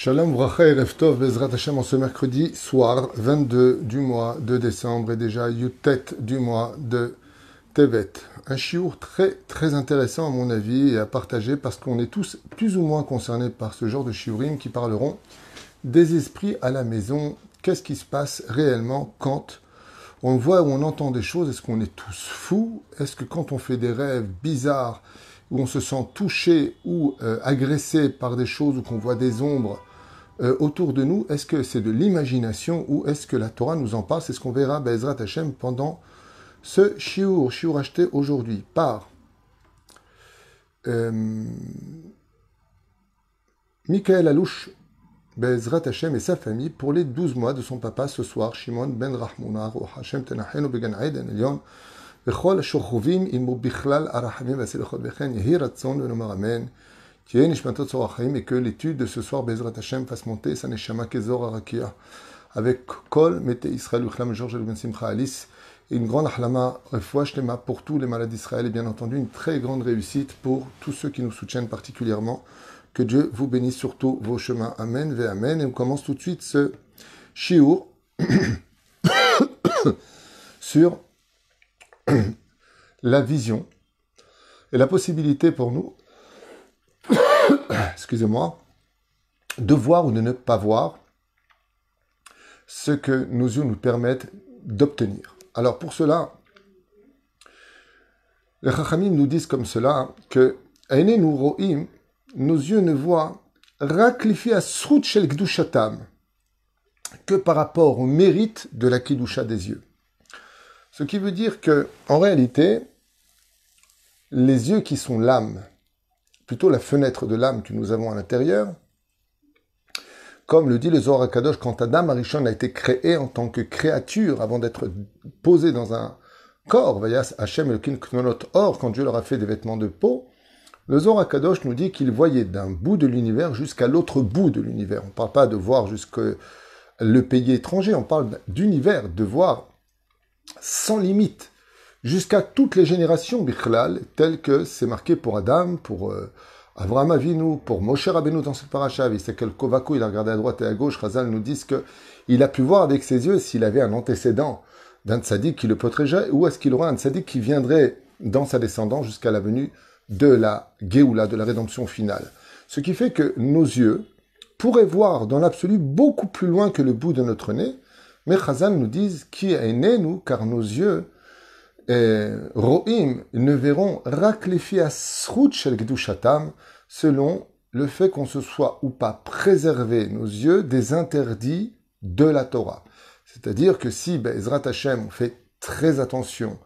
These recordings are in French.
Shalom, bracha et Reftov, Bezrat Hashem en ce mercredi soir 22 du mois de décembre et déjà Yutet du mois de Tevet. Un chiour très très intéressant à mon avis et à partager parce qu'on est tous plus ou moins concernés par ce genre de chiourim qui parleront des esprits à la maison. Qu'est-ce qui se passe réellement quand on voit ou on entend des choses Est-ce qu'on est tous fous Est-ce que quand on fait des rêves bizarres où on se sent touché ou euh, agressé par des choses ou qu'on voit des ombres, euh, autour de nous, est-ce que c'est de l'imagination ou est-ce que la Torah nous en parle C'est ce qu'on verra, Bezrat Hashem, pendant ce shiur, shiur acheté aujourd'hui par euh, Michael Alouche, Bezrat Hashem et sa famille pour les 12 mois de son papa ce soir, Shimon ben Rahmunar, Hashem tenahenu Began Aiden Elion. וכל השוכבים עמו בכלל הרחמים והסליחות וכן יהי רצון ונאמר אמן et que l'étude de ce soir, Bezrat Hashem, fasse monter sa Neshama Kezor Arakia, avec Kol, Mete Israël, Uchlam, Georges, Ben et une grande Ahlama, pour tous les malades d'Israël, et bien entendu, une très grande réussite pour tous ceux qui nous soutiennent particulièrement. Que Dieu vous bénisse sur tous vos chemins. Amen, ve Amen. Et on commence tout de suite ce chiour sur la vision et la possibilité pour nous excusez-moi, de voir ou de ne pas voir ce que nos yeux nous permettent d'obtenir. Alors pour cela, les Chachamim nous disent comme cela hein, que nos yeux ne voient que par rapport au mérite de la kidusha des yeux. Ce qui veut dire que, en réalité, les yeux qui sont l'âme, plutôt la fenêtre de l'âme que nous avons à l'intérieur. Comme le dit le Zohar quand Adam Arishon a été créé en tant que créature avant d'être posé dans un corps, Vayas Hashem Or, quand Dieu leur a fait des vêtements de peau, le Zorakadosh nous dit qu'il voyait d'un bout de l'univers jusqu'à l'autre bout de l'univers. On ne parle pas de voir jusque le pays étranger, on parle d'univers, de voir sans limite jusqu'à toutes les générations bichlal, telles que c'est marqué pour Adam, pour euh, Avraham Avinu, pour Moshe Rabbeinu dans ce paracha. Il sait Kovako il a regardé à droite et à gauche. Razal nous dit qu'il a pu voir avec ses yeux s'il avait un antécédent d'un tzaddik qui le protégeait ou est-ce qu'il aurait un tzaddik qui viendrait dans sa descendance jusqu'à la venue de la Géoula, de la rédemption finale. Ce qui fait que nos yeux pourraient voir dans l'absolu beaucoup plus loin que le bout de notre nez, mais Chazal nous dit qui est né, nous, car nos yeux euh, Rohim ne verront Shel selon le fait qu'on se soit ou pas préservé nos yeux des interdits de la Torah. C'est-à-dire que si ben, Ezrat Hashem fait très attention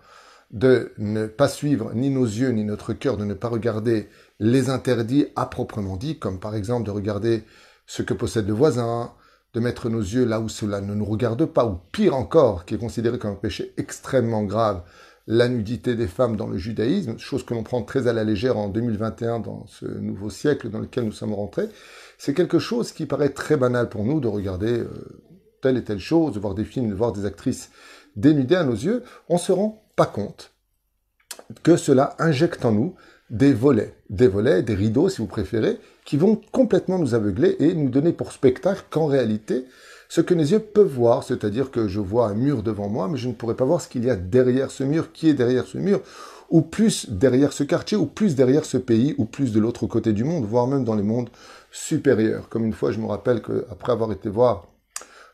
de ne pas suivre ni nos yeux ni notre cœur, de ne pas regarder les interdits à proprement dit, comme par exemple de regarder ce que possède le voisin, de mettre nos yeux là où cela ne nous regarde pas, ou pire encore, qui est considéré comme un péché extrêmement grave, la nudité des femmes dans le judaïsme, chose que l'on prend très à la légère en 2021 dans ce nouveau siècle dans lequel nous sommes rentrés, c'est quelque chose qui paraît très banal pour nous de regarder euh, telle et telle chose, de voir des films, de voir des actrices dénudées à nos yeux, on ne se rend pas compte que cela injecte en nous des volets, des volets, des rideaux si vous préférez, qui vont complètement nous aveugler et nous donner pour spectacle qu'en réalité, ce que mes yeux peuvent voir, c'est-à-dire que je vois un mur devant moi, mais je ne pourrais pas voir ce qu'il y a derrière ce mur, qui est derrière ce mur, ou plus derrière ce quartier, ou plus derrière ce pays, ou plus de l'autre côté du monde, voire même dans les mondes supérieurs. Comme une fois, je me rappelle qu'après avoir été voir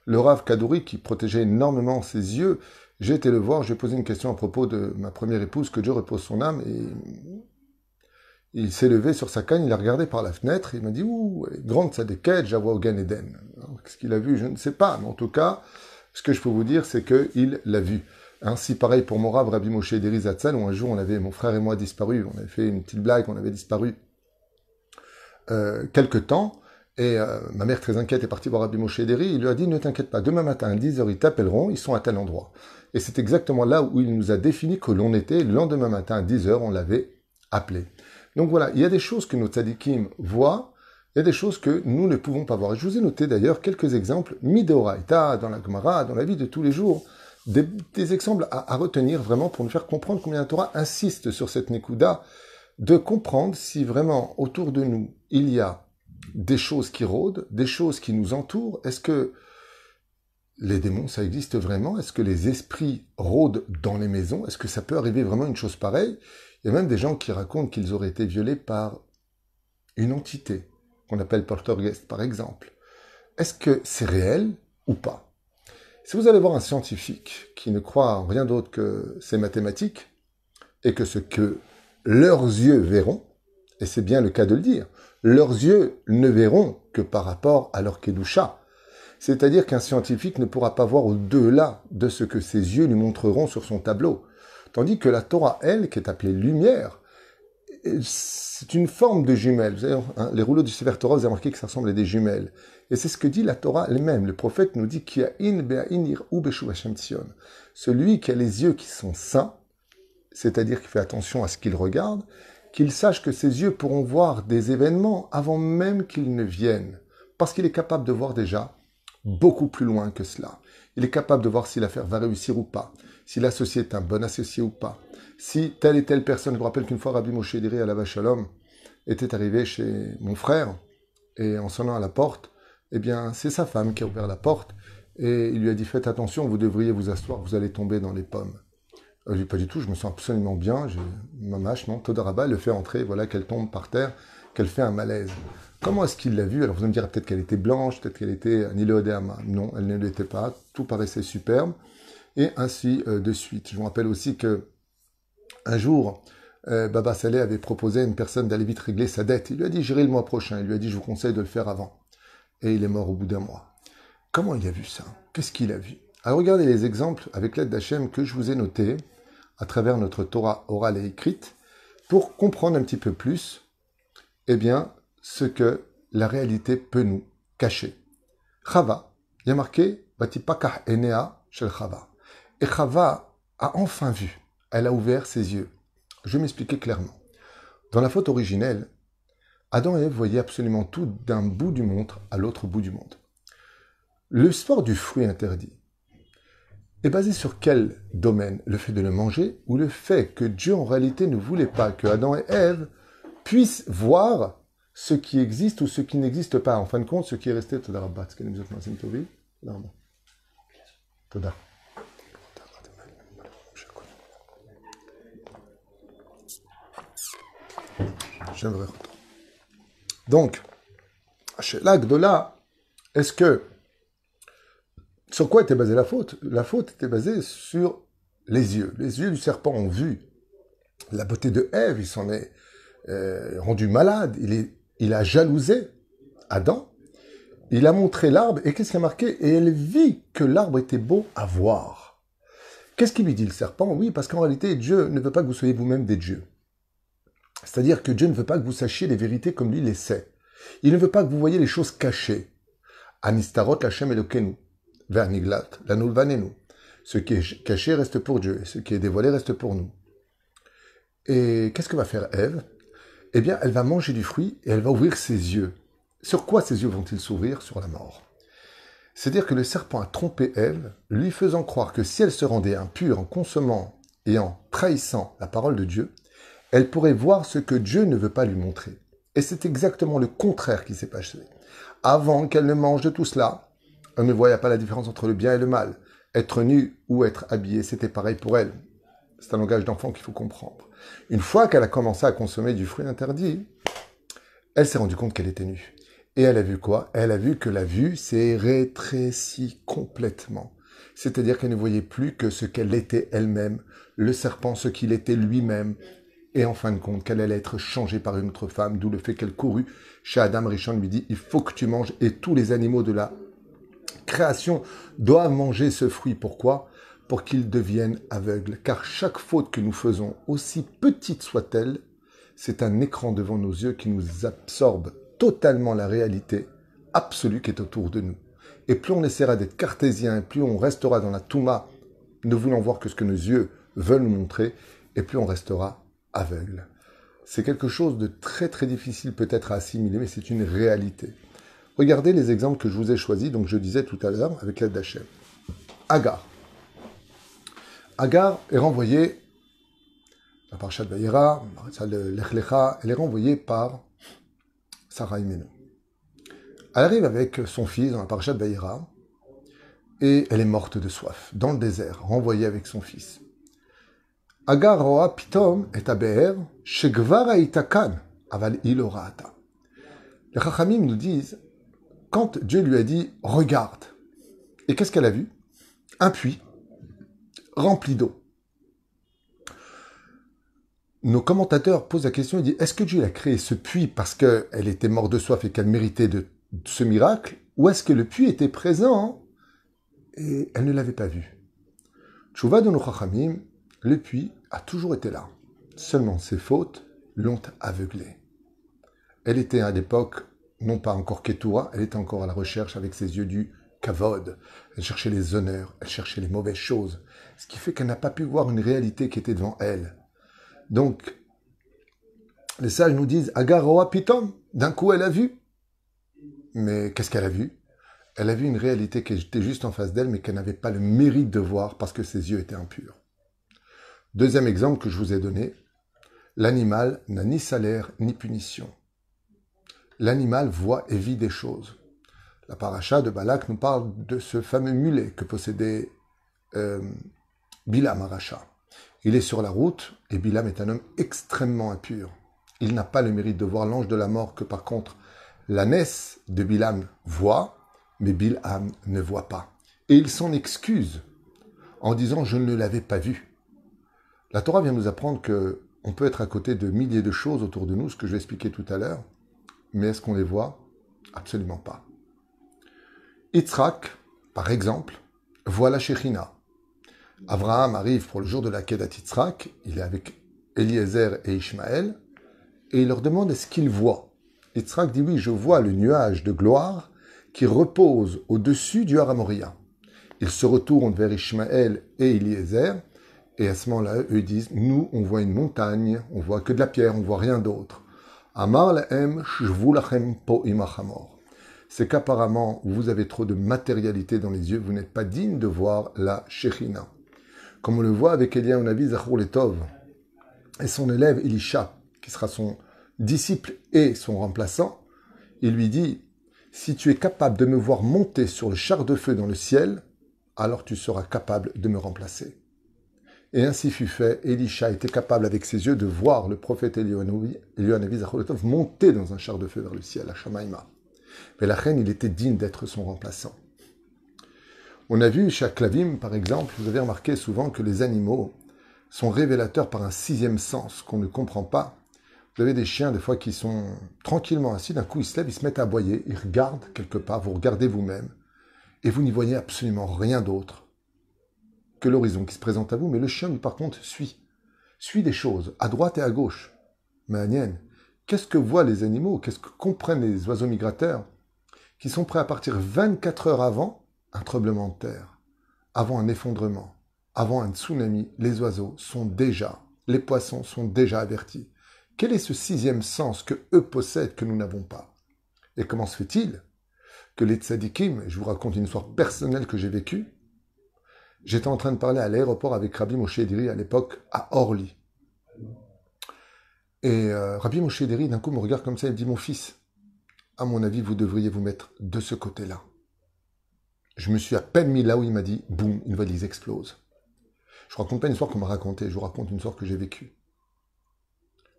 le Rav Kadouri, qui protégeait énormément ses yeux, j'ai été le voir, j'ai posé une question à propos de ma première épouse, que Dieu repose son âme, et il s'est levé sur sa canne, il a regardé par la fenêtre, il m'a dit Ouh, grande sa déquête, j'avoue au Gan Eden. Qu'est-ce qu'il a vu Je ne sais pas, mais en tout cas, ce que je peux vous dire, c'est qu'il l'a vu. Ainsi, pareil pour mon Rabbi Moshe où un jour, on avait, mon frère et moi, disparu. On avait fait une petite blague, on avait disparu euh, quelque temps. Et euh, ma mère, très inquiète, est partie voir Rabbi Moshe Deri, Il lui a dit Ne t'inquiète pas, demain matin à 10h, ils t'appelleront, ils sont à tel endroit. Et c'est exactement là où il nous a défini que l'on était. Le lendemain matin à 10h, on l'avait appelé. Donc voilà, il y a des choses que nos tzadikim voient, il y a des choses que nous ne pouvons pas voir. je vous ai noté d'ailleurs quelques exemples, midoraita, dans la Gemara, dans la vie de tous les jours, des, exemples à, retenir vraiment pour nous faire comprendre combien la Torah insiste sur cette Nekuda, de comprendre si vraiment autour de nous, il y a des choses qui rôdent, des choses qui nous entourent, est-ce que les démons, ça existe vraiment Est-ce que les esprits rôdent dans les maisons Est-ce que ça peut arriver vraiment une chose pareille Il y a même des gens qui racontent qu'ils auraient été violés par une entité, qu'on appelle guest, par exemple. Est-ce que c'est réel ou pas Si vous allez voir un scientifique qui ne croit en rien d'autre que ses mathématiques et que ce que leurs yeux verront, et c'est bien le cas de le dire, leurs yeux ne verront que par rapport à leur kedusha, c'est-à-dire qu'un scientifique ne pourra pas voir au-delà de ce que ses yeux lui montreront sur son tableau. Tandis que la Torah, elle, qui est appelée lumière, c'est une forme de jumelle. Vous savez, hein, les rouleaux du Sefer Torah, vous avez remarqué que ça ressemble à des jumelles. Et c'est ce que dit la Torah elle-même. Le prophète nous dit qu'il y a in Celui qui a les yeux qui sont sains, c'est-à-dire qui fait attention à ce qu'il regarde, qu'il sache que ses yeux pourront voir des événements avant même qu'ils ne viennent, parce qu'il est capable de voir déjà beaucoup plus loin que cela. Il est capable de voir si l'affaire va réussir ou pas, si l'associé est un bon associé ou pas, si telle et telle personne, je vous rappelle qu'une fois Rabbi Moshe Diri à la vache à l'homme, était arrivé chez mon frère, et en sonnant à la porte, eh bien c'est sa femme qui a ouvert la porte, et il lui a dit faites attention, vous devriez vous asseoir, vous allez tomber dans les pommes. Je lui dit, pas du tout, je me sens absolument bien, je ma mâche, non, Todaraba, le fait entrer, voilà qu'elle tombe par terre, qu'elle fait un malaise. Comment est-ce qu'il l'a vu Alors vous allez me dire peut-être qu'elle était blanche, peut-être qu'elle était un iléoderme. Non, elle ne l'était pas. Tout paraissait superbe. Et ainsi euh, de suite. Je vous rappelle aussi que un jour, euh, Baba Saleh avait proposé à une personne d'aller vite régler sa dette. Il lui a dit j'irai le mois prochain. Il lui a dit je vous conseille de le faire avant. Et il est mort au bout d'un mois. Comment il a vu ça Qu'est-ce qu'il a vu Alors regardez les exemples avec l'aide d'Hachem que je vous ai notés à travers notre Torah orale et écrite pour comprendre un petit peu plus eh bien, ce que la réalité peut nous cacher. Chava, il y a marqué Enea Shel Chava. Et Chava a enfin vu, elle a ouvert ses yeux. Je vais m'expliquer clairement. Dans la faute originelle, Adam et Ève voyaient absolument tout d'un bout du monde à l'autre bout du monde. Le sport du fruit interdit est basé sur quel domaine Le fait de le manger ou le fait que Dieu en réalité ne voulait pas que Adam et Ève puissent voir ce qui existe ou ce qui n'existe pas. En fin de compte, ce qui est resté, Toda Rabba, Toda Donc, de là, est-ce que sur quoi était basée la faute La faute était basée sur les yeux. Les yeux du serpent ont vu la beauté de Ève, il s'en est euh, rendu malade, il est il a jalousé Adam, il a montré l'arbre, et qu'est-ce qui a marqué Et elle vit que l'arbre était beau à voir. Qu'est-ce qui lui dit le serpent Oui, parce qu'en réalité, Dieu ne veut pas que vous soyez vous-même des dieux. C'est-à-dire que Dieu ne veut pas que vous sachiez les vérités comme lui les sait. Il ne veut pas que vous voyez les choses cachées. Anistarot, Lachem Elokenu, Verniglat, Lanulvanenu. Ce qui est caché reste pour Dieu, et ce qui est dévoilé reste pour nous. Et qu'est-ce que va faire Ève eh bien, elle va manger du fruit et elle va ouvrir ses yeux. Sur quoi ses yeux vont-ils s'ouvrir Sur la mort. C'est-à-dire que le serpent a trompé Ève, lui faisant croire que si elle se rendait impure en consommant et en trahissant la parole de Dieu, elle pourrait voir ce que Dieu ne veut pas lui montrer. Et c'est exactement le contraire qui s'est passé. Avant qu'elle ne mange de tout cela, elle ne voyait pas la différence entre le bien et le mal. Être nu ou être habillé, c'était pareil pour elle. C'est un langage d'enfant qu'il faut comprendre. Une fois qu'elle a commencé à consommer du fruit interdit, elle s'est rendue compte qu'elle était nue. Et elle a vu quoi Elle a vu que la vue s'est rétrécie complètement. C'est-à-dire qu'elle ne voyait plus que ce qu'elle était elle-même, le serpent, ce qu'il était lui-même. Et en fin de compte, qu'elle allait être changée par une autre femme, d'où le fait qu'elle courut chez Adam Richon lui dit Il faut que tu manges, et tous les animaux de la création doivent manger ce fruit. Pourquoi pour qu'ils deviennent aveugles, car chaque faute que nous faisons, aussi petite soit-elle, c'est un écran devant nos yeux qui nous absorbe totalement la réalité absolue qui est autour de nous. Et plus on essaiera d'être cartésien, plus on restera dans la touma, ne voulant voir que ce que nos yeux veulent nous montrer, et plus on restera aveugle. C'est quelque chose de très très difficile peut-être à assimiler, mais c'est une réalité. Regardez les exemples que je vous ai choisis, donc je disais tout à l'heure avec l'aide d'Hachem. Agar. Agar est renvoyée, la parasha de Baïra, elle est renvoyée par Sarah Imenu. Elle arrive avec son fils dans la parasha de Baïra et elle est morte de soif, dans le désert, renvoyée avec son fils. Agar roa pitom et abeher, shegvara itakan aval il Les Chachamim nous disent, quand Dieu lui a dit, regarde, et qu'est-ce qu'elle a vu Un puits rempli d'eau. Nos commentateurs posent la question, et disent, est-ce que Dieu a créé ce puits parce qu'elle était morte de soif et qu'elle méritait de ce miracle, ou est-ce que le puits était présent et elle ne l'avait pas vu Chouva de nos le puits a toujours été là. Seulement ses fautes l'ont aveuglé. Elle était à l'époque, non pas encore Ketoura, elle était encore à la recherche avec ses yeux du Kavod. Elle cherchait les honneurs, elle cherchait les mauvaises choses ce qui fait qu'elle n'a pas pu voir une réalité qui était devant elle. Donc, les sages nous disent Agaroa Pitom, d'un coup elle a vu. Mais qu'est-ce qu'elle a vu Elle a vu une réalité qui était juste en face d'elle, mais qu'elle n'avait pas le mérite de voir parce que ses yeux étaient impurs. Deuxième exemple que je vous ai donné l'animal n'a ni salaire ni punition. L'animal voit et vit des choses. La paracha de Balak nous parle de ce fameux mulet que possédait euh, Bilam, arracha. Il est sur la route et Bilam est un homme extrêmement impur. Il n'a pas le mérite de voir l'ange de la mort que par contre l'ânesse de Bilam voit, mais Bilam ne voit pas. Et il s'en excuse en disant je ne l'avais pas vu. La Torah vient nous apprendre que on peut être à côté de milliers de choses autour de nous, ce que je vais expliquer tout à l'heure, mais est-ce qu'on les voit Absolument pas. Yitzhak, par exemple, voit la Shekhinah. Abraham arrive pour le jour de la à Yitzhak, il est avec Eliezer et Ishmaël, et il leur demande est-ce qu'ils voient. Yitzhak dit oui, je vois le nuage de gloire qui repose au-dessus du Haramoria. Ils se retournent vers Ishmaël et Eliezer, et à ce moment-là, eux disent Nous, on voit une montagne, on voit que de la pierre, on voit rien d'autre. Amar C'est qu'apparemment, vous avez trop de matérialité dans les yeux, vous n'êtes pas digne de voir la Shekhinah comme on le voit avec Elia Navi et son élève Elisha, qui sera son disciple et son remplaçant, il lui dit Si tu es capable de me voir monter sur le char de feu dans le ciel, alors tu seras capable de me remplacer. Et ainsi fut fait, Elisha était capable avec ses yeux de voir le prophète Zakhour-le-Tov monter dans un char de feu vers le ciel, à Shamaïma. Mais la reine, il était digne d'être son remplaçant. On a vu chez clavim, par exemple, vous avez remarqué souvent que les animaux sont révélateurs par un sixième sens qu'on ne comprend pas. Vous avez des chiens, des fois, qui sont tranquillement assis, d'un coup ils se lèvent, ils se mettent à aboyer, ils regardent quelque part, vous regardez vous-même, et vous n'y voyez absolument rien d'autre que l'horizon qui se présente à vous, mais le chien, par contre, suit. Suit des choses, à droite et à gauche. Mais Agnène, qu'est-ce que voient les animaux Qu'est-ce que comprennent les oiseaux migrateurs qui sont prêts à partir 24 heures avant un tremblement de terre, avant un effondrement, avant un tsunami, les oiseaux sont déjà, les poissons sont déjà avertis. Quel est ce sixième sens que eux possèdent que nous n'avons pas Et comment se fait-il que les tzadikim, je vous raconte une histoire personnelle que j'ai vécue, j'étais en train de parler à l'aéroport avec Rabbi Moshe à l'époque à Orly. Et euh, Rabbi Moshe d'un coup me regarde comme ça et me dit Mon fils, à mon avis, vous devriez vous mettre de ce côté-là je me suis à peine mis là où il m'a dit, boum, une valise explose. Je ne raconte pas une histoire qu'on m'a racontée, je vous raconte une histoire que j'ai vécue.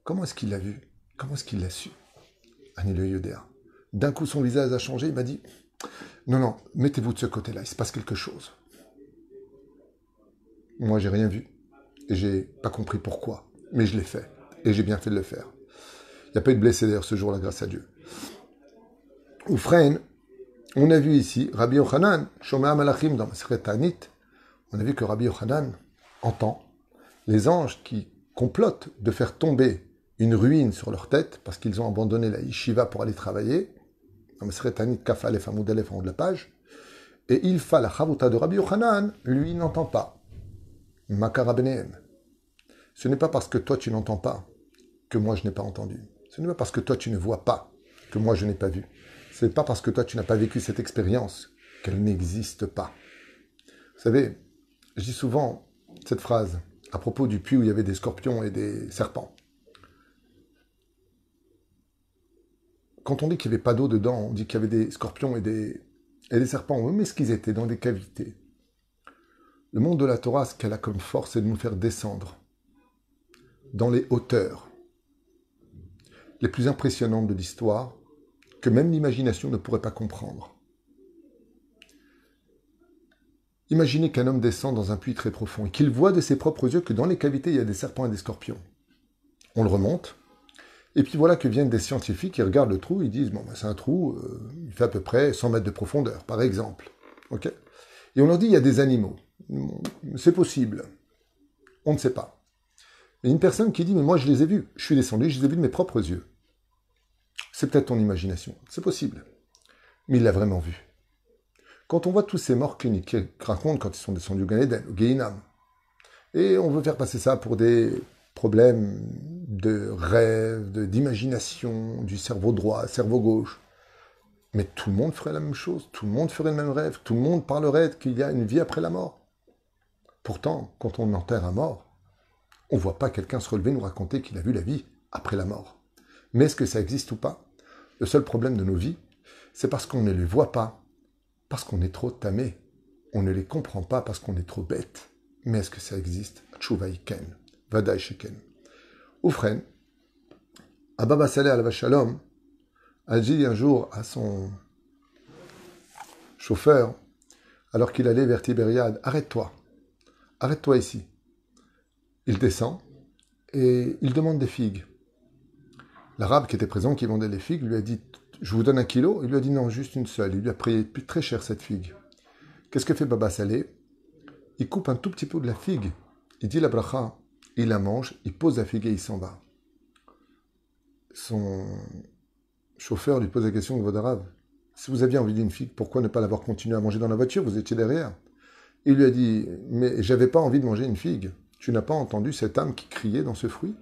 Comment est-ce qu'il l'a vu Comment est-ce qu'il l'a su Annie Le D'un coup, son visage a changé, il m'a dit, non, non, mettez-vous de ce côté-là, il se passe quelque chose. Moi, j'ai rien vu. Et j'ai pas compris pourquoi. Mais je l'ai fait. Et j'ai bien fait de le faire. Il n'y a pas eu de blessé d'ailleurs ce jour-là, grâce à Dieu. Oufren, on a vu ici Rabbi Yochanan, Shomea Malachim dans Tanit, on a vu que Rabbi Yochanan entend les anges qui complotent de faire tomber une ruine sur leur tête parce qu'ils ont abandonné la yeshiva pour aller travailler, dans Tanit, en haut de la page, et il la chavuta de Rabbi Yochanan, lui n'entend pas. Makarabeneem. Ce n'est pas parce que toi tu n'entends pas que moi je n'ai pas entendu. Ce n'est pas parce que toi tu ne vois pas que moi je n'ai pas vu n'est pas parce que toi tu n'as pas vécu cette expérience qu'elle n'existe pas. Vous savez, je dis souvent cette phrase à propos du puits où il y avait des scorpions et des serpents. Quand on dit qu'il n'y avait pas d'eau dedans, on dit qu'il y avait des scorpions et des, et des serpents. mais ce qu'ils étaient dans des cavités. Le monde de la Torah, ce qu'elle a comme force, c'est de nous faire descendre dans les hauteurs les plus impressionnantes de l'histoire, que même l'imagination ne pourrait pas comprendre. Imaginez qu'un homme descend dans un puits très profond et qu'il voit de ses propres yeux que dans les cavités, il y a des serpents et des scorpions. On le remonte, et puis voilà que viennent des scientifiques, qui regardent le trou, ils disent, bon, ben, c'est un trou, euh, il fait à peu près 100 mètres de profondeur, par exemple. et on leur dit, il y a des animaux. C'est possible. On ne sait pas. Et une personne qui dit, mais moi je les ai vus, je suis descendu, je les ai vus de mes propres yeux. C'est peut-être ton imagination, c'est possible. Mais il l'a vraiment vu. Quand on voit tous ces morts cliniques qui racontent quand ils sont descendus au Ganéden, au et on veut faire passer ça pour des problèmes de rêve, d'imagination, du cerveau droit, cerveau gauche. Mais tout le monde ferait la même chose, tout le monde ferait le même rêve, tout le monde parlerait qu'il y a une vie après la mort. Pourtant, quand on enterre un mort, on ne voit pas quelqu'un se relever nous raconter qu'il a vu la vie après la mort. Mais est-ce que ça existe ou pas le seul problème de nos vies, c'est parce qu'on ne les voit pas, parce qu'on est trop tamé. On ne les comprend pas parce qu'on est trop bête. Mais est-ce que ça existe Tchouvaïken, Vadaï Sheken. Oufren, Ababa Saleh al-Vashalom a dit un jour à son chauffeur, alors qu'il allait vers Tibériade, arrête-toi, arrête-toi ici. Il descend et il demande des figues l'arabe qui était présent, qui vendait les figues, lui a dit Je vous donne un kilo Il lui a dit Non, juste une seule. Il lui a pris très cher cette figue. Qu'est-ce que fait Baba Salé Il coupe un tout petit peu de la figue. Il dit la bracha, il la mange, il pose la figue et il s'en va. Son chauffeur lui pose la question de votre arabe. Si vous aviez envie d'une figue, pourquoi ne pas l'avoir continué à manger dans la voiture Vous étiez derrière. Il lui a dit Mais j'avais pas envie de manger une figue. Tu n'as pas entendu cette âme qui criait dans ce fruit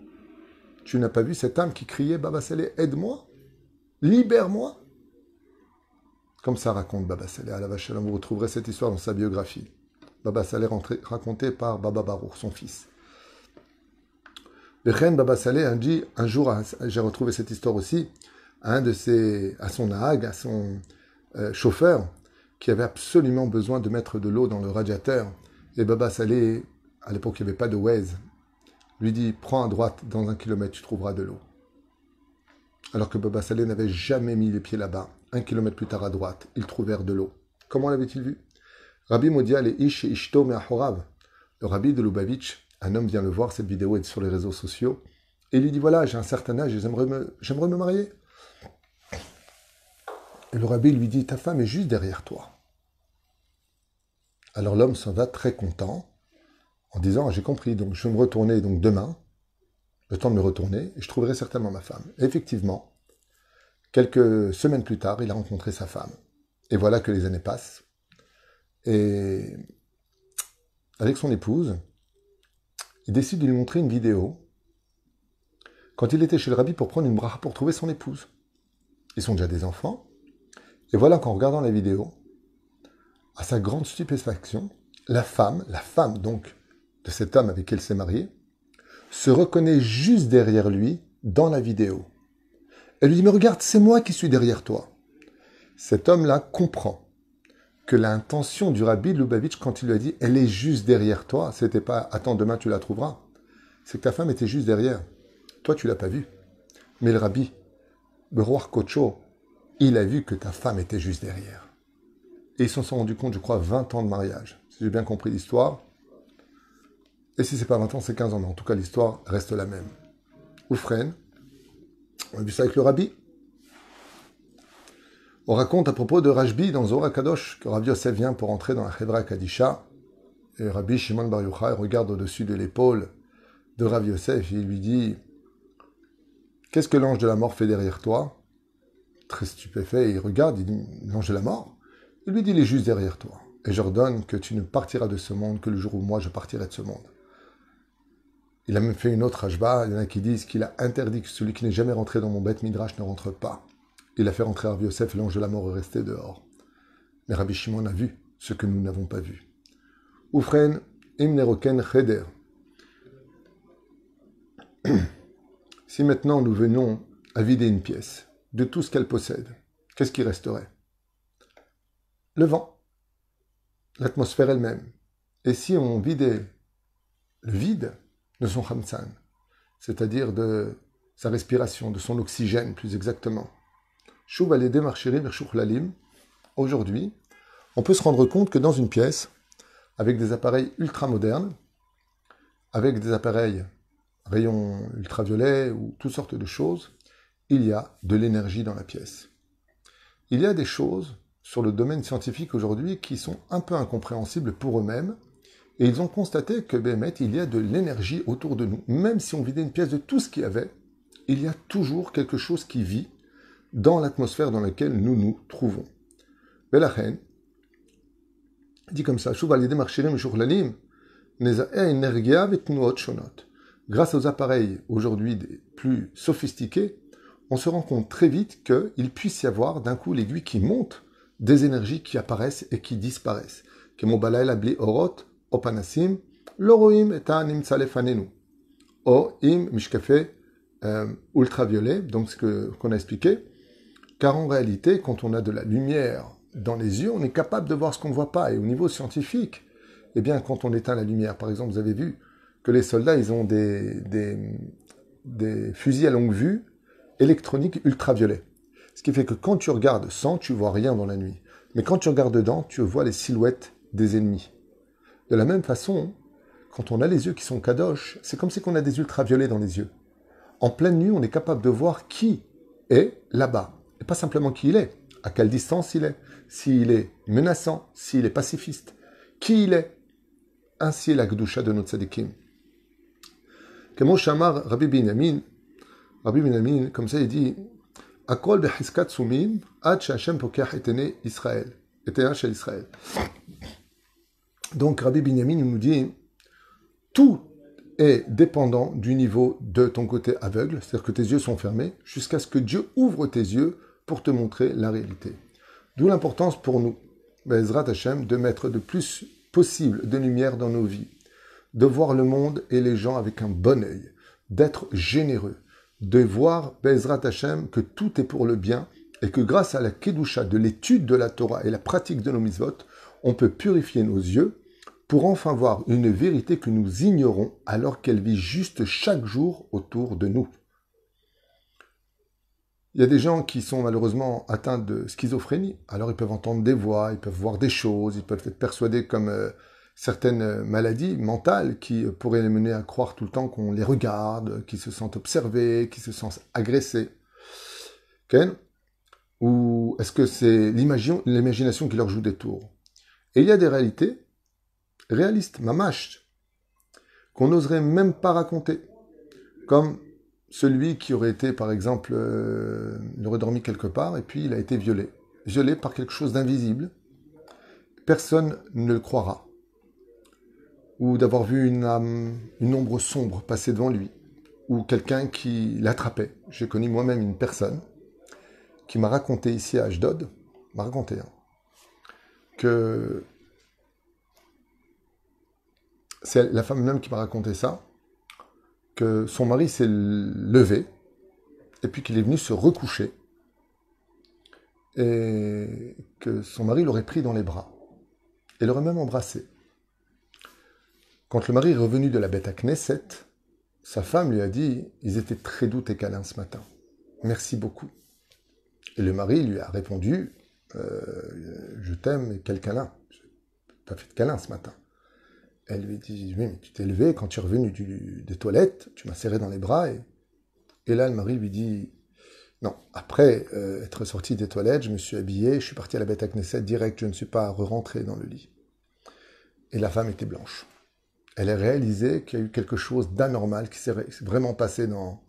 tu n'as pas vu cette âme qui criait Baba Salé, aide-moi, libère-moi Comme ça raconte Baba Salé à la vache Vous retrouverez cette histoire dans sa biographie. Baba Saleh racontée par Baba Barour, son fils. reine Baba Salé a dit un jour, j'ai retrouvé cette histoire aussi, à, un de ses, à son ag, à son euh, chauffeur, qui avait absolument besoin de mettre de l'eau dans le radiateur. Et Baba Salé, à l'époque, il n'y avait pas de Waze, lui dit Prends à droite, dans un kilomètre, tu trouveras de l'eau. Alors que Baba Salé n'avait jamais mis les pieds là-bas, un kilomètre plus tard à droite, ils trouvèrent de l'eau. Comment l'avait-il vu Rabbi Modial les Ish et Ishto Le rabbi de Lubavitch, un homme vient le voir, cette vidéo est sur les réseaux sociaux, et lui dit Voilà, j'ai un certain âge et j'aimerais j'aimerais me marier. Et le rabbi lui dit Ta femme est juste derrière toi. Alors l'homme s'en va très content, en disant j'ai compris, donc je vais me retourner donc demain, le temps de me retourner, et je trouverai certainement ma femme. effectivement, quelques semaines plus tard, il a rencontré sa femme. Et voilà que les années passent. Et avec son épouse, il décide de lui montrer une vidéo quand il était chez le rabbi pour prendre une bras pour trouver son épouse. Ils sont déjà des enfants. Et voilà qu'en regardant la vidéo, à sa grande stupéfaction, la femme, la femme donc cet homme avec qui elle s'est mariée, se reconnaît juste derrière lui dans la vidéo. Elle lui dit, mais regarde, c'est moi qui suis derrière toi. Cet homme-là comprend que l'intention du rabbi Lubavitch, quand il lui a dit, elle est juste derrière toi, c'était pas, attends, demain tu la trouveras. C'est que ta femme était juste derrière. Toi, tu l'as pas vue. Mais le rabbi, le roi Kocho, il a vu que ta femme était juste derrière. Et ils s'en sont rendus compte, je crois, 20 ans de mariage. Si j'ai bien compris l'histoire, et si c'est pas 20 ans, c'est 15 ans. en tout cas, l'histoire reste la même. Oufren, on a vu ça avec le rabbi. On raconte à propos de Rajbi dans Zora Kadosh que Rabbi Yosef vient pour entrer dans la Hebra Kadisha. Et Rabbi Shimon Bar Yochai regarde au-dessus de l'épaule de Rabbi Yosef et il lui dit Qu'est-ce que l'ange de la mort fait derrière toi Très stupéfait, il regarde, il dit L'ange de la mort Il lui dit Il est juste derrière toi. Et j'ordonne que tu ne partiras de ce monde que le jour où moi je partirai de ce monde. Il a même fait une autre hashba. Il y en a qui disent qu'il a interdit que celui qui n'est jamais rentré dans mon bête midrash ne rentre pas. Il a fait rentrer Arviosef Yosef l'ange de la mort est resté dehors. Mais Rabbi Shimon a vu ce que nous n'avons pas vu. Oufren imneroken cheder. Si maintenant nous venons à vider une pièce de tout ce qu'elle possède, qu'est-ce qui resterait Le vent, l'atmosphère elle-même. Et si on vidait le vide, de son khamsan, c'est-à-dire de sa respiration, de son oxygène plus exactement. les al Lalim. Aujourd'hui, on peut se rendre compte que dans une pièce, avec des appareils ultra modernes, avec des appareils rayons ultraviolets ou toutes sortes de choses, il y a de l'énergie dans la pièce. Il y a des choses sur le domaine scientifique aujourd'hui qui sont un peu incompréhensibles pour eux-mêmes et ils ont constaté que Bémet, il y a de l'énergie autour de nous. Même si on vidait une pièce de tout ce qu'il y avait, il y a toujours quelque chose qui vit dans l'atmosphère dans laquelle nous nous trouvons. Belachen dit comme ça, e Grâce aux appareils aujourd'hui plus sophistiqués, on se rend compte très vite qu'il puisse y avoir d'un coup l'aiguille qui monte des énergies qui apparaissent et qui disparaissent. Que mon l'a blé Orot, Opanasim panasim, etanim un ultraviolet, donc ce qu'on a expliqué, car en réalité, quand on a de la lumière dans les yeux, on est capable de voir ce qu'on ne voit pas. Et au niveau scientifique, eh bien, quand on éteint la lumière, par exemple, vous avez vu que les soldats, ils ont des, fusils à longue vue électroniques ultraviolets. Ce qui fait que quand tu regardes sans, tu vois rien dans la nuit. Mais quand tu regardes dedans, tu vois les silhouettes des ennemis. De la même façon, quand on a les yeux qui sont kadosh, c'est comme si on a des ultraviolets dans les yeux. En pleine nuit, on est capable de voir qui est là-bas. Et pas simplement qui il est, à quelle distance il est, s'il est menaçant, s'il est pacifiste, qui il est. Ainsi est la gdusha de notre tzadikim. Kemo Shamar Rabbi Binyamin, Rabbi Amin, comme ça il dit, Akol behizkat sumim, ad shashem etene Israël, etene Israël. Donc Rabbi Binyamin nous dit, tout est dépendant du niveau de ton côté aveugle, c'est-à-dire que tes yeux sont fermés, jusqu'à ce que Dieu ouvre tes yeux pour te montrer la réalité. D'où l'importance pour nous, Bezrat ben, Hashem, de mettre le plus possible de lumière dans nos vies, de voir le monde et les gens avec un bon œil, d'être généreux, de voir Bezrat ben, Hashem que tout est pour le bien et que grâce à la Kedusha de l'étude de la Torah et la pratique de nos mitzvot, on peut purifier nos yeux pour enfin voir une vérité que nous ignorons alors qu'elle vit juste chaque jour autour de nous. Il y a des gens qui sont malheureusement atteints de schizophrénie, alors ils peuvent entendre des voix, ils peuvent voir des choses, ils peuvent être persuadés comme euh, certaines maladies mentales qui euh, pourraient les mener à croire tout le temps qu'on les regarde, qu'ils se sentent observés, qu'ils se sentent agressés. Ou est-ce que c'est l'imagination qui leur joue des tours et il y a des réalités réalistes, mamash, qu'on n'oserait même pas raconter. Comme celui qui aurait été, par exemple, euh, il aurait dormi quelque part et puis il a été violé. Violé par quelque chose d'invisible. Personne ne le croira. Ou d'avoir vu une âme, une ombre sombre passer devant lui. Ou quelqu'un qui l'attrapait. J'ai connu moi-même une personne qui m'a raconté ici à Ashdod, m'a raconté, hein, que c'est la femme même qui m'a raconté ça, que son mari s'est levé et puis qu'il est venu se recoucher et que son mari l'aurait pris dans les bras et l'aurait même embrassé. Quand le mari est revenu de la bête à Knesset, sa femme lui a dit Ils étaient très doux et câlins ce matin. Merci beaucoup. Et le mari lui a répondu euh, je t'aime, mais quel câlin T'as fait de câlin ce matin. Elle lui dit, oui, mais tu t'es levé, quand tu es revenu des toilettes, tu m'as serré dans les bras. Et, et là, le mari lui dit, non, après euh, être sorti des toilettes, je me suis habillé, je suis parti à la bête à Knesset direct, je ne suis pas rentré dans le lit. Et la femme était blanche. Elle a réalisé qu'il y a eu quelque chose d'anormal qui s'est vraiment passé dans,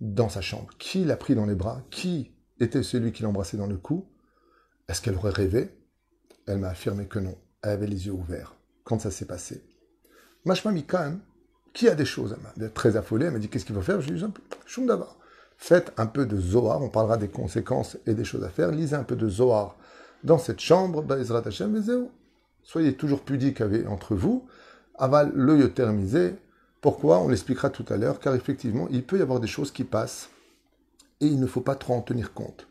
dans sa chambre. Qui l'a pris dans les bras Qui était celui qui l'embrassait dans le cou est-ce qu'elle aurait rêvé Elle m'a affirmé que non. Elle avait les yeux ouverts quand ça s'est passé. quand même, hein. qui a des choses Elle m'a très affolée. Elle m'a dit Qu'est-ce qu'il faut faire Je lui ai dit d'abord, Faites un peu de Zohar. On parlera des conséquences et des choses à faire. Lisez un peu de Zohar dans cette chambre. Soyez toujours pudiques entre vous. Aval le yotermisé. Pourquoi On l'expliquera tout à l'heure, car effectivement, il peut y avoir des choses qui passent et il ne faut pas trop en tenir compte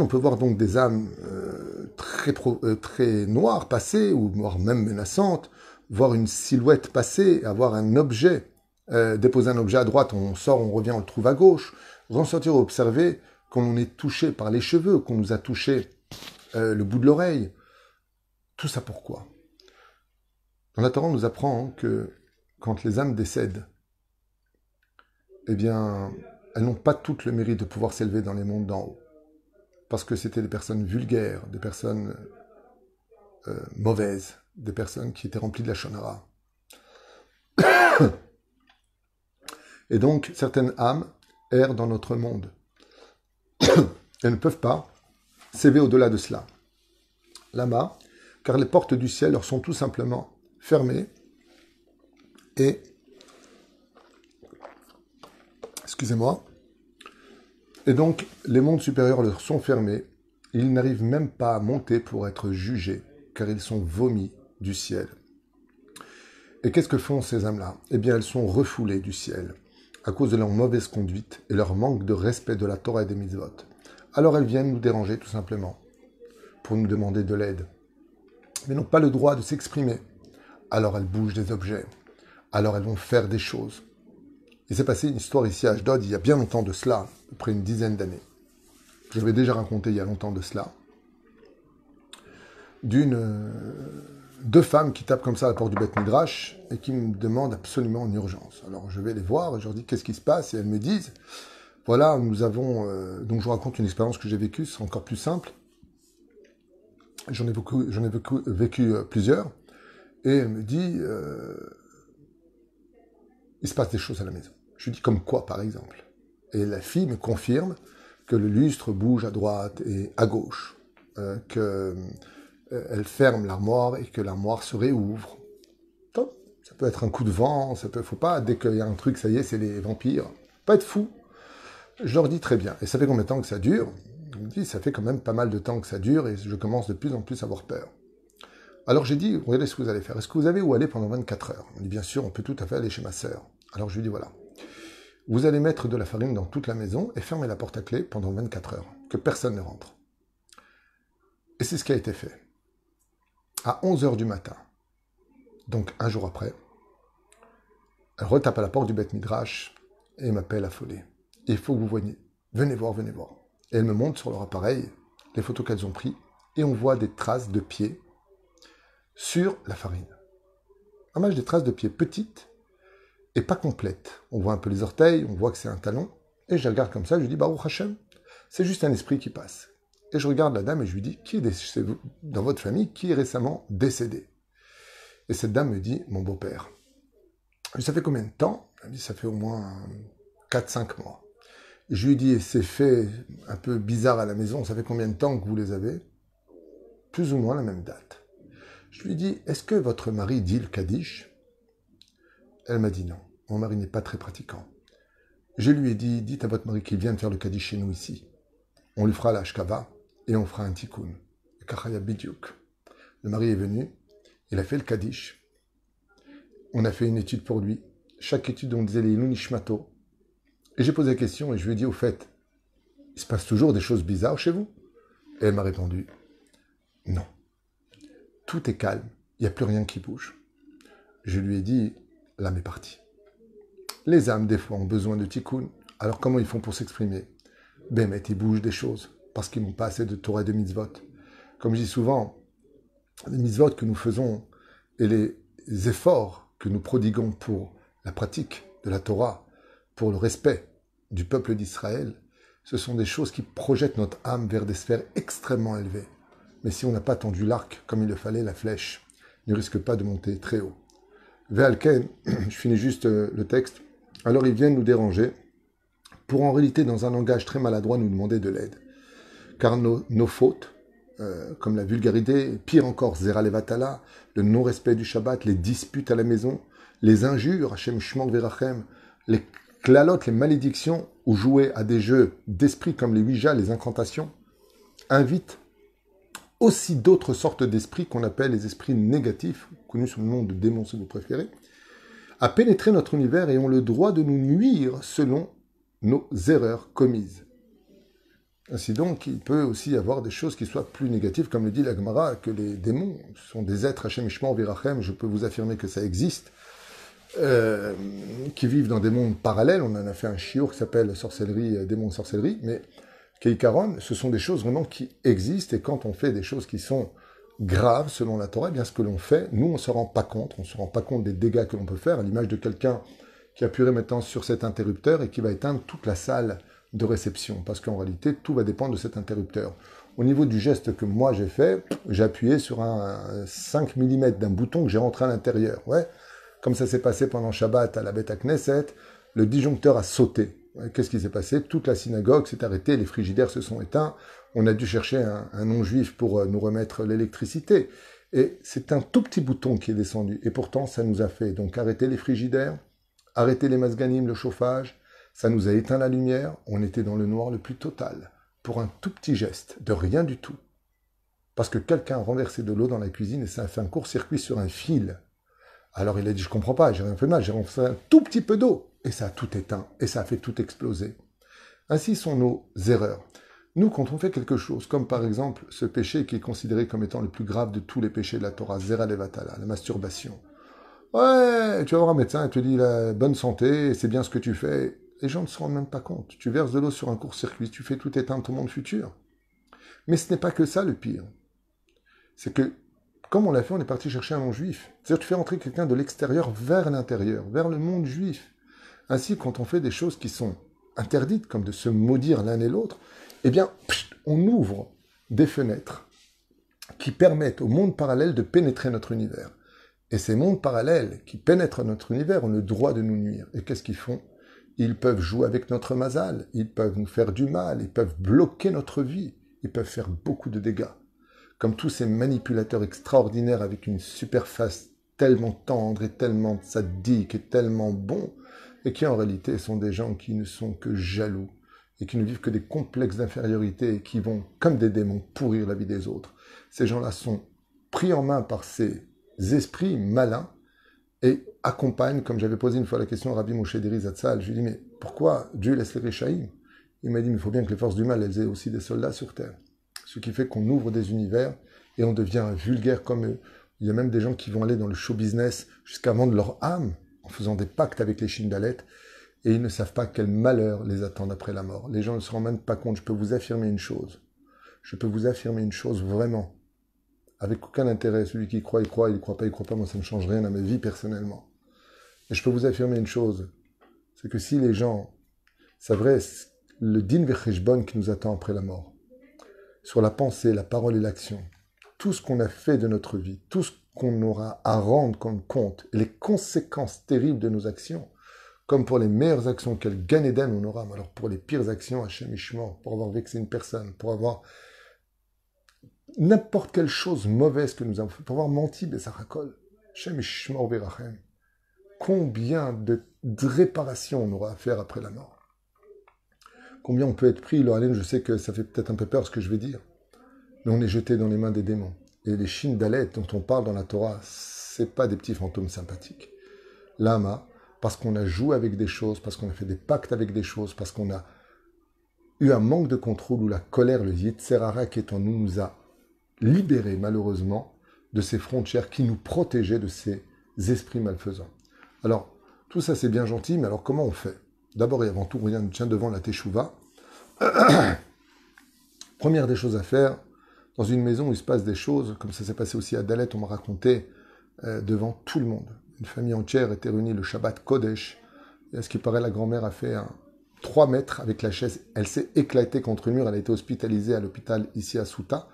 on peut voir donc des âmes euh, très, euh, très noires passer, ou voire même menaçantes, voir une silhouette passer, avoir un objet, euh, déposer un objet à droite, on sort, on revient, on le trouve à gauche, ressortir, observer quand on est touché par les cheveux, qu'on nous a touché le bout de l'oreille. Tout ça pourquoi Dans la Torah, on nous apprend que quand les âmes décèdent, eh bien, elles n'ont pas toutes le mérite de pouvoir s'élever dans les mondes d'en haut parce que c'était des personnes vulgaires, des personnes euh, mauvaises, des personnes qui étaient remplies de la shonara. Et donc, certaines âmes errent dans notre monde. Elles ne peuvent pas s'élever au-delà de cela. Lama, car les portes du ciel leur sont tout simplement fermées et excusez-moi, et donc, les mondes supérieurs leur sont fermés. Ils n'arrivent même pas à monter pour être jugés, car ils sont vomis du ciel. Et qu'est-ce que font ces âmes-là Eh bien, elles sont refoulées du ciel, à cause de leur mauvaise conduite et leur manque de respect de la Torah et des mitzvot. Alors elles viennent nous déranger tout simplement, pour nous demander de l'aide. Mais n'ont pas le droit de s'exprimer. Alors elles bougent des objets. Alors elles vont faire des choses. Il s'est passé une histoire ici à Ashdod il y a bien longtemps de cela, près une dizaine d'années. Je l'avais déjà raconté il y a longtemps de cela. D'une. Euh, deux femmes qui tapent comme ça à la porte du Beth Midrash et qui me demandent absolument en urgence. Alors je vais les voir et je leur dis qu'est-ce qui se passe et elles me disent voilà, nous avons. Euh, donc je vous raconte une expérience que j'ai vécue, c'est encore plus simple. J'en ai, beaucoup, vécu, euh, plusieurs. Et elle me dit il se passe des choses à la maison. Je lui dis comme quoi, par exemple. Et la fille me confirme que le lustre bouge à droite et à gauche, qu'elle hein, que euh, elle ferme l'armoire et que l'armoire se réouvre. Top. Ça peut être un coup de vent, ça peut, faut pas, dès qu'il y a un truc, ça y est, c'est les vampires. Pas être fou. Je leur dis très bien. Et ça fait combien de temps que ça dure Je me dis, ça fait quand même pas mal de temps que ça dure et je commence de plus en plus à avoir peur. Alors j'ai dit, regardez ce que vous allez faire. Est-ce que vous avez où aller pendant 24 heures On dit, bien sûr, on peut tout à fait aller chez ma sœur. Alors je lui dis, voilà. Vous allez mettre de la farine dans toute la maison et fermer la porte à clé pendant 24 heures, que personne ne rentre. Et c'est ce qui a été fait. À 11 heures du matin, donc un jour après, elle retape à la porte du Beth Midrash et m'appelle affolée. Il faut que vous voyez. Venez voir, venez voir. Et elle me montre sur leur appareil les photos qu'elles ont prises et on voit des traces de pieds sur la farine. Un match des traces de pieds petites et pas complètes. On voit un peu les orteils, on voit que c'est un talon. Et je regarde comme ça, je lui dis Baruch Hashem, c'est juste un esprit qui passe. Et je regarde la dame et je lui dis Qui est dans votre famille qui est récemment décédé Et cette dame me dit Mon beau-père. Ça fait combien de temps Elle dit Ça fait au moins 4-5 mois. Je lui dis C'est fait un peu bizarre à la maison, ça fait combien de temps que vous les avez Plus ou moins la même date. Je lui dis, est-ce que votre mari dit le Kaddish Elle m'a dit non, mon mari n'est pas très pratiquant. Je lui ai dit, dites à votre mari qu'il vient de faire le Kaddish chez nous ici. On lui fera l'ashkava et on fera un tikkun. Le mari est venu, il a fait le Kaddish. On a fait une étude pour lui. Chaque étude, on disait les Ilunishmato. Et j'ai posé la question et je lui ai dit, au fait, il se passe toujours des choses bizarres chez vous elle m'a répondu, non. Tout est calme. Il n'y a plus rien qui bouge. Je lui ai dit, l'âme est partie. Les âmes, des fois, ont besoin de tikkun. Alors comment ils font pour s'exprimer ben, mais ils bougent des choses parce qu'ils n'ont pas assez de Torah et de mitzvot. Comme je dis souvent, les mitzvot que nous faisons et les efforts que nous prodiguons pour la pratique de la Torah, pour le respect du peuple d'Israël, ce sont des choses qui projettent notre âme vers des sphères extrêmement élevées mais si on n'a pas tendu l'arc comme il le fallait, la flèche ne risque pas de monter très haut. Ve'alken, je finis juste euh, le texte. Alors ils viennent nous déranger pour en réalité, dans un langage très maladroit, nous demander de l'aide. Car nos, fautes, euh, comme la vulgarité, pire encore, Zera Levatala, le non-respect du Shabbat, les disputes à la maison, les injures, Hachem Shmang Verachem, les clalotes, les malédictions, ou jouer à des jeux d'esprit comme les Ouija, les incantations, invitent aussi d'autres sortes d'esprits qu'on appelle les esprits négatifs, connus sous le nom de démons si vous préférez, à pénétrer notre univers et ont le droit de nous nuire selon nos erreurs commises. Ainsi donc, il peut aussi y avoir des choses qui soient plus négatives, comme le dit la l'Agmara, que les démons sont des êtres, Hachem Virachem, je peux vous affirmer que ça existe, euh, qui vivent dans des mondes parallèles. On en a fait un chiot qui s'appelle Sorcellerie, euh, Démons Sorcellerie, mais Keikaron, ce sont des choses vraiment qui existent, et quand on fait des choses qui sont graves selon la Torah, eh bien ce que l'on fait, nous on ne se rend pas compte, on ne se rend pas compte des dégâts que l'on peut faire, à l'image de quelqu'un qui appuierait maintenant sur cet interrupteur et qui va éteindre toute la salle de réception, parce qu'en réalité, tout va dépendre de cet interrupteur. Au niveau du geste que moi j'ai fait, j'ai appuyé sur un 5 mm d'un bouton que j'ai rentré à l'intérieur. Ouais. Comme ça s'est passé pendant Shabbat à la bête à Knesset, le disjoncteur a sauté. Qu'est-ce qui s'est passé Toute la synagogue s'est arrêtée, les frigidaires se sont éteints, on a dû chercher un, non-juif pour euh, nous remettre l'électricité. Et c'est un tout petit bouton qui est descendu. Et pourtant, ça nous a fait donc arrêter les frigidaires, arrêter les masganimes, le chauffage, ça nous a éteint la lumière, on était dans le noir le plus total, pour un tout petit geste, de rien du tout. Parce que quelqu'un a renversé de l'eau dans la cuisine et ça a fait un court-circuit sur un fil. Alors il a dit, je comprends pas, j'ai rien fait mal, j'ai renversé un tout petit peu d'eau et ça a tout éteint, et ça a fait tout exploser. Ainsi sont nos erreurs. Nous, quand on fait quelque chose, comme par exemple ce péché qui est considéré comme étant le plus grave de tous les péchés de la Torah, Zera Levatala, la masturbation. Ouais, tu vas voir un médecin, il te dit la bonne santé, c'est bien ce que tu fais. Les gens ne se rendent même pas compte. Tu verses de l'eau sur un court-circuit, tu fais tout éteindre ton monde futur. Mais ce n'est pas que ça le pire. C'est que, comme on l'a fait, on est parti chercher un monde juif cest C'est-à-dire, tu fais entrer quelqu'un de l'extérieur vers l'intérieur, vers le monde juif. Ainsi, quand on fait des choses qui sont interdites, comme de se maudire l'un et l'autre, eh bien, on ouvre des fenêtres qui permettent au monde parallèle de pénétrer notre univers. Et ces mondes parallèles qui pénètrent notre univers ont le droit de nous nuire. Et qu'est-ce qu'ils font Ils peuvent jouer avec notre mazal, ils peuvent nous faire du mal, ils peuvent bloquer notre vie, ils peuvent faire beaucoup de dégâts. Comme tous ces manipulateurs extraordinaires avec une superface tellement tendre et tellement sadique et tellement bon, et qui en réalité sont des gens qui ne sont que jaloux et qui ne vivent que des complexes d'infériorité et qui vont, comme des démons, pourrir la vie des autres. Ces gens-là sont pris en main par ces esprits malins et accompagnent, comme j'avais posé une fois la question à Rabbi Moshe Zatzal, je lui ai dit, mais pourquoi Dieu laisse les Réchaïm Il m'a dit, mais il faut bien que les forces du mal, aient aussi des soldats sur Terre. Ce qui fait qu'on ouvre des univers et on devient vulgaire comme eux. Il y a même des gens qui vont aller dans le show business jusqu'à vendre leur âme faisant des pactes avec les chindalettes et ils ne savent pas quel malheur les attend après la mort. Les gens ne se rendent même pas compte. Je peux vous affirmer une chose. Je peux vous affirmer une chose vraiment. Avec aucun intérêt. Celui qui croit, il croit. Il ne croit pas, il croit pas. Moi, ça ne change rien à ma vie personnellement. Mais je peux vous affirmer une chose. C'est que si les gens s'adressent le din qui nous attend après la mort, sur la pensée, la parole et l'action, tout ce qu'on a fait de notre vie, tout ce qu'on aura à rendre comme compte, les conséquences terribles de nos actions, comme pour les meilleures actions, quel gain Eden on aura, mais alors pour les pires actions, à pour avoir vexé une personne, pour avoir n'importe quelle chose mauvaise que nous avons fait, pour avoir menti, mais ça racole. Combien de, réparations on aura à faire après la mort Combien on peut être pris, Lorraine, je sais que ça fait peut-être un peu peur ce que je vais dire mais on est jeté dans les mains des démons. Et les d'Alet dont on parle dans la Torah, c'est pas des petits fantômes sympathiques. Lama, parce qu'on a joué avec des choses, parce qu'on a fait des pactes avec des choses, parce qu'on a eu un manque de contrôle où la colère, le Yitzhara qui est en nous, nous a libérés malheureusement de ces frontières qui nous protégeaient de ces esprits malfaisants. Alors, tout ça c'est bien gentil, mais alors comment on fait D'abord et avant tout, rien ne tient devant la Teshuvah. Première des choses à faire, dans une maison où il se passe des choses, comme ça s'est passé aussi à Dalet, on m'a raconté, euh, devant tout le monde. Une famille entière était réunie le Shabbat Kodesh. Et à ce qui paraît, la grand-mère a fait 3 mètres avec la chaise. Elle s'est éclatée contre le mur. Elle a été hospitalisée à l'hôpital ici à Souta,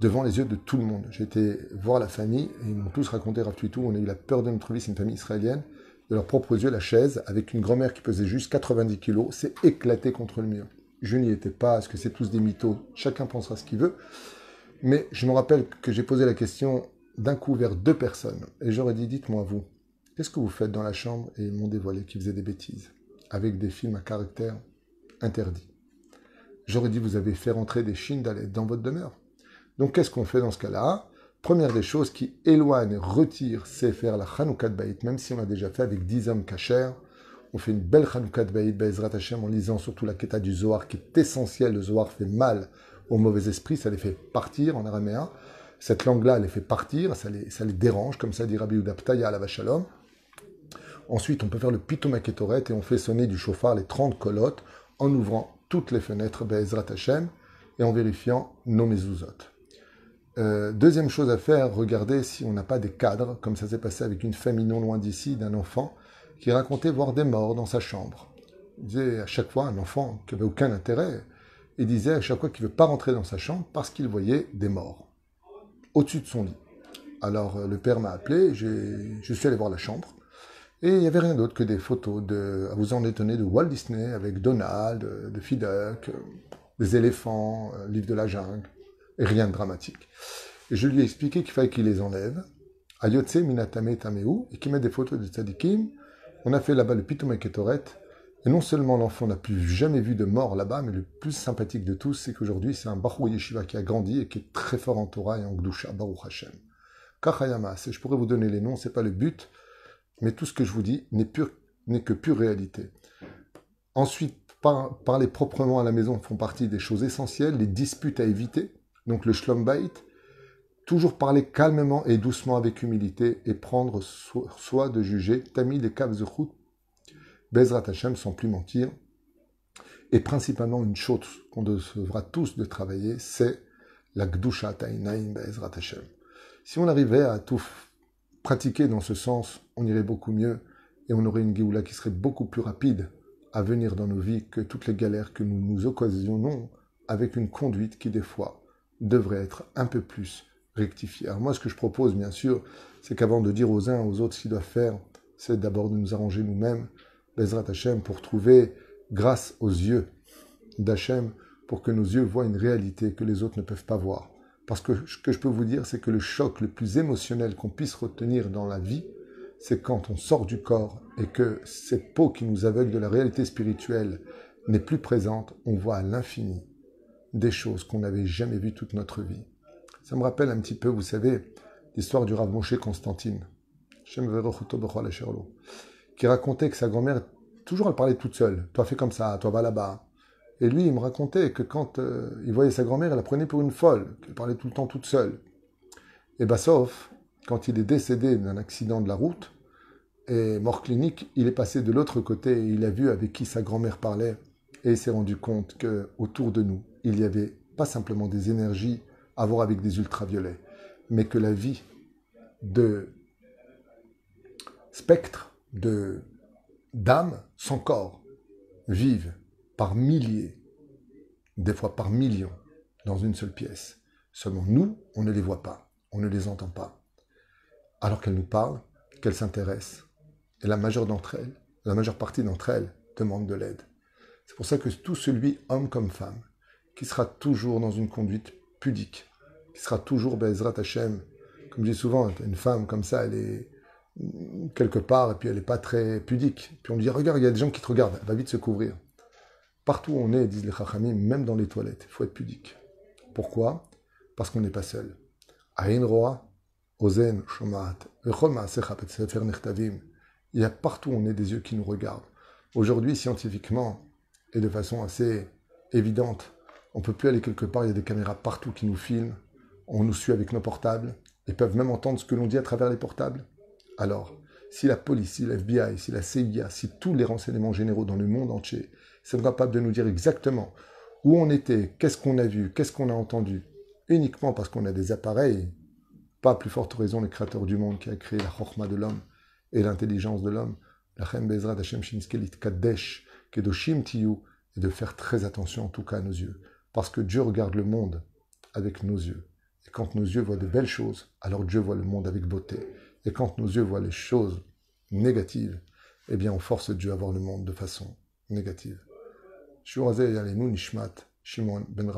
devant les yeux de tout le monde. J'ai été voir la famille et ils m'ont tous raconté, tout on a eu la peur de notre vie, c'est une famille israélienne. De leurs propres yeux, la chaise, avec une grand-mère qui pesait juste 90 kg, s'est éclatée contre le mur. Je n'y étais pas, est-ce que c'est tous des mythos Chacun pensera ce qu'il veut. Mais je me rappelle que j'ai posé la question d'un coup vers deux personnes. Et j'aurais dit, dites-moi vous, qu'est-ce que vous faites dans la chambre Et ils m'ont dévoilé qu'ils faisaient des bêtises, avec des films à caractère interdit. J'aurais dit, vous avez fait rentrer des Chines dans votre demeure. Donc qu'est-ce qu'on fait dans ce cas-là Première des choses qui éloigne, retire, c'est faire la de baït, même si on l'a déjà fait avec dix hommes cachers. On fait une belle de baït, Bezrat Hashem, en lisant surtout la Keta du Zohar, qui est essentielle. Le Zohar fait mal aux mauvais esprits, ça les fait partir en araméen. Cette langue-là, les fait partir, ça les, dérange, comme ça dit Rabbi Udaptaya à la Vachalom. Ensuite, on peut faire le pitomaketoret et on fait sonner du chauffard les 30 colottes en ouvrant toutes les fenêtres Be'ezrat Hashem et en vérifiant nos mezuzot. Euh, deuxième chose à faire, regardez si on n'a pas des cadres, comme ça s'est passé avec une famille non loin d'ici, d'un enfant qui racontait voir des morts dans sa chambre. Il à chaque fois, un enfant qui n'avait aucun intérêt, et disait à chaque fois qu'il ne veut pas rentrer dans sa chambre parce qu'il voyait des morts au-dessus de son lit. Alors euh, le père m'a appelé, je suis allé voir la chambre. Et il n'y avait rien d'autre que des photos de, à vous en étonner, de Walt Disney avec Donald, euh, de Fidel, euh, des éléphants, livre de la jungle, et rien de dramatique. Et je lui ai expliqué qu'il fallait qu'il les enlève, à Yotse Minatame Tameu, et qu'il mette des photos de Tadikim, On a fait là-bas le et Ketoret, et non seulement l'enfant n'a plus jamais vu de mort là-bas, mais le plus sympathique de tous, c'est qu'aujourd'hui, c'est un Baruch Yeshiva qui a grandi et qui est très fort en Torah et en Gdusha, Baruch Hashem. Kachayamas, et je pourrais vous donner les noms, c'est pas le but, mais tout ce que je vous dis n'est, que pure réalité. Ensuite, parler proprement à la maison font partie des choses essentielles, les disputes à éviter, donc le shlombait, toujours parler calmement et doucement avec humilité et prendre soin de juger, Tamid et caves Bezrat Hashem, sans plus mentir, et principalement une chose qu'on devra tous de travailler, c'est la Gdusha Tainaim Bezrat Hashem. Si on arrivait à tout pratiquer dans ce sens, on irait beaucoup mieux et on aurait une Géoula qui serait beaucoup plus rapide à venir dans nos vies que toutes les galères que nous nous occasionnons avec une conduite qui, des fois, devrait être un peu plus rectifiée. Alors, moi, ce que je propose, bien sûr, c'est qu'avant de dire aux uns, aux autres ce qu'ils doivent faire, c'est d'abord de nous arranger nous-mêmes Bezrat pour trouver grâce aux yeux d'Hachem, pour que nos yeux voient une réalité que les autres ne peuvent pas voir. Parce que ce que je peux vous dire, c'est que le choc le plus émotionnel qu'on puisse retenir dans la vie, c'est quand on sort du corps et que cette peau qui nous aveugle de la réalité spirituelle n'est plus présente, on voit à l'infini des choses qu'on n'avait jamais vues toute notre vie. Ça me rappelle un petit peu, vous savez, l'histoire du Rav Moshe Constantine qui racontait que sa grand-mère, toujours elle parlait toute seule. Toi fais comme ça, toi va là-bas. Et lui, il me racontait que quand euh, il voyait sa grand-mère, elle la prenait pour une folle, qu'elle parlait tout le temps toute seule. Et bah, sauf quand il est décédé d'un accident de la route, et mort clinique, il est passé de l'autre côté et il a vu avec qui sa grand-mère parlait et il s'est rendu compte que autour de nous, il y avait pas simplement des énergies à voir avec des ultraviolets, mais que la vie de spectre de d'âmes sans corps vivent par milliers, des fois par millions, dans une seule pièce. Seulement nous, on ne les voit pas, on ne les entend pas. Alors qu'elles nous parlent, qu'elles s'intéressent, et la majeure d'entre elles, la majeure partie d'entre elles, demande de l'aide. C'est pour ça que tout celui, homme comme femme, qui sera toujours dans une conduite pudique, qui sera toujours Bezrat Hashem, comme je dis souvent, une femme comme ça, elle est, quelque part, et puis elle n'est pas très pudique. Puis on lui dit, regarde, il y a des gens qui te regardent, va vite se couvrir. Partout où on est, disent les chachamim, même dans les toilettes, il faut être pudique. Pourquoi Parce qu'on n'est pas seul. Roa, Ozen, nertavim Il y a partout où on est des yeux qui nous regardent. Aujourd'hui, scientifiquement, et de façon assez évidente, on ne peut plus aller quelque part, il y a des caméras partout qui nous filment, on nous suit avec nos portables, et peuvent même entendre ce que l'on dit à travers les portables. Alors, si la police, si l'FBI, si la CIA, si tous les renseignements généraux dans le monde entier sont capables de nous dire exactement où on était, qu'est-ce qu'on a vu, qu'est-ce qu'on a entendu, uniquement parce qu'on a des appareils, pas plus forte raison le créateur du monde qui a créé la chorma de l'homme et l'intelligence de l'homme, la Chem Bezrat Shem Kadesh, Kedoshim Tiyu, et de faire très attention en tout cas à nos yeux, parce que Dieu regarde le monde avec nos yeux. Et quand nos yeux voient de belles choses, alors Dieu voit le monde avec beauté. Et quand nos yeux voient les choses négatives, eh bien, on force Dieu à voir le monde de façon négative. Shimon ben